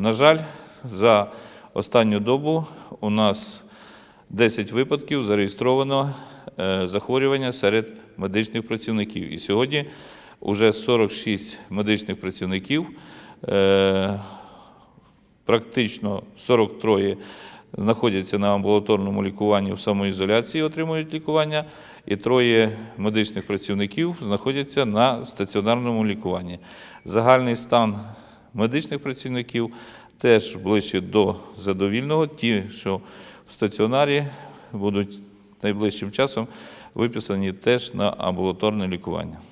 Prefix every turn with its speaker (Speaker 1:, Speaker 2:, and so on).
Speaker 1: На жаль, за останню добу у нас 10 випадків зареєстровано е, захворювання серед медичних працівників. І сьогодні вже 46 медичних працівників, е, практично 43 знаходяться на амбулаторному лікуванні в самоізоляції, отримують лікування, і троє медичних працівників знаходяться на стаціонарному лікуванні. Загальний стан медичних працівників теж ближче до задовільного, ті, що в стаціонарі будуть найближчим часом виписані теж на амбулаторне лікування.